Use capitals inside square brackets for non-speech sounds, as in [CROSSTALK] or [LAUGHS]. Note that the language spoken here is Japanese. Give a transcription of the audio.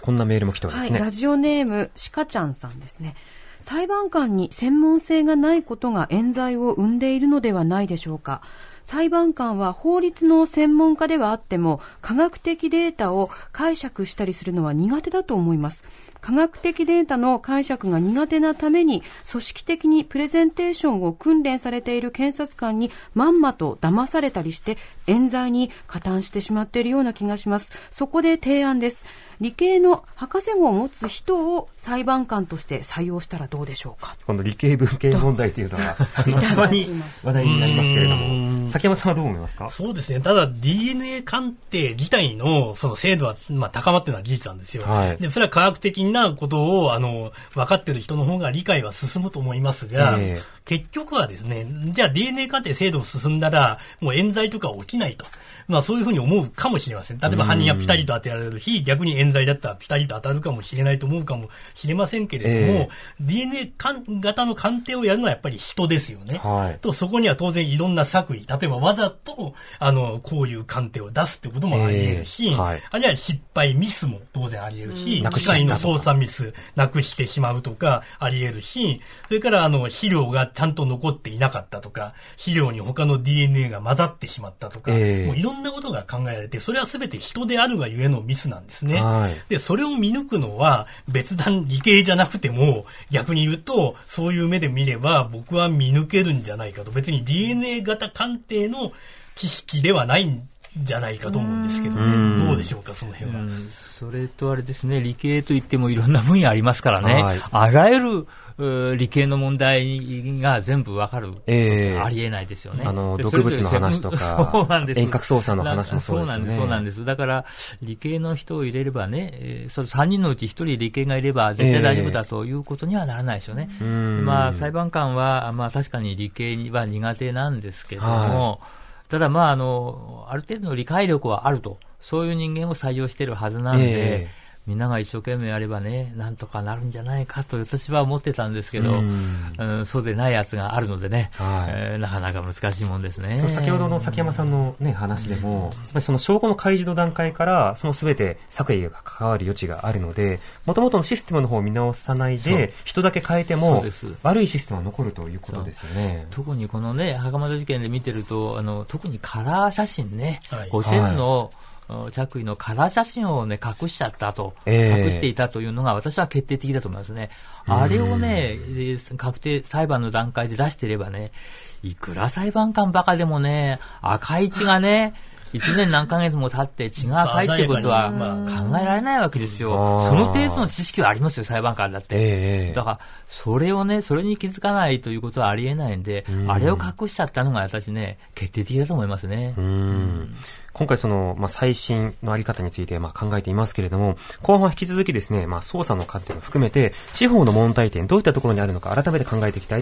こんなメールも来ておりますね、はい。ラジオネーム、しかちゃんさんですね。裁判官に専門性がないことが冤罪を生んでいるのではないでしょうか。裁判官は法律の専門家ではあっても科学的データを解釈したりするのは苦手だと思います。科学的データの解釈が苦手なために組織的にプレゼンテーションを訓練されている検察官にまんまと騙されたりして冤罪に加担してしまっているような気がしますそこで提案です理系の博士号を持つ人を裁判官として採用したらどうでしょうか [LAUGHS] この理系文系問題というのは [LAUGHS] たまに話題になりますけれども山さんはどう思いますかそうですね。ただ DNA 鑑定自体のその精度は、まあ、高まってるのは事実なんですよ、はい、で、それは科学的なことを、あの、分かってる人の方が理解は進むと思いますが、えー、結局はですね、じゃあ DNA 鑑定精度を進んだら、もう冤罪とか起きないと。まあそういうふうに思うかもしれません。例えば犯人はピタリと当てられるし、逆に冤罪だったらピタリと当たるかもしれないと思うかもしれませんけれども、えー、DNA 型の鑑定をやるのはやっぱり人ですよね。はい、と、そこには当然いろんな作為、例えばばわざと、あの、こういう鑑定を出すってこともあり得るし、えーはい、あるいは失敗、ミスも当然あり得るし、機械の操作ミス、なくしてしまうとかあり得るし、それからあの、資料がちゃんと残っていなかったとか、資料に他の DNA が混ざってしまったとか、えー、もういろんなことが考えられて、それは全て人であるがゆえのミスなんですね。はい、で、それを見抜くのは別段理系じゃなくても、逆に言うと、そういう目で見れば僕は見抜けるんじゃないかと。別に DNA 型鑑定定の知識ではないんじゃないかと思うんですけどね。うどうでしょうか、その辺は。それとあれですね、理系といってもいろんな分野ありますからね。はい、あらゆる理系の問題が全部わかる、えー、ありえないですよね。あの毒物の話とか、遠隔操作の話もそうです、ね、そうなんです、そうなんです。だから、理系の人を入れればね、その3人のうち1人理系がいれば絶対大丈夫だということにはならないですよね。えー、まあ、裁判官は、まあ、確かに理系は苦手なんですけども、ただ、まああの、ある程度の理解力はあると、そういう人間を採用しているはずなんで、えーみんなが一生懸命やればね、なんとかなるんじゃないかと私は思ってたんですけど、うんうん、そうでないやつがあるのでね、はい、えー、なかなか難しいもんですね。先ほどの崎山さんの、ね、話でも、その証拠の開示の段階から、そのすべて作為が関わる余地があるので、もともとのシステムの方を見直さないで、人だけ変えても、悪いシステムは残るということですよね。特にこのね、袴田事件で見てると、あの特にカラー写真ね、はい、5点の、はい着衣のカラー写真をね、隠しちゃったと、えー、隠していたというのが私は決定的だと思いますね。あれをね、確定、裁判の段階で出していればね、いくら裁判官バカでもね、赤い血がね、1年何ヶ月も経って血が赤いってことは考えられないわけですよ。その程度の知識はありますよ、裁判官だって。えだから、それをね、それに気づかないということはありえないんで、あれを隠しちゃったのが私ね、決定的だと思いますね。うん今回その、まあ、最新のあり方について、まあ、考えていますけれども、後半は引き続きですね、まあ、捜査の観点も含めて、司法の問題点、どういったところにあるのか改めて考えていきたい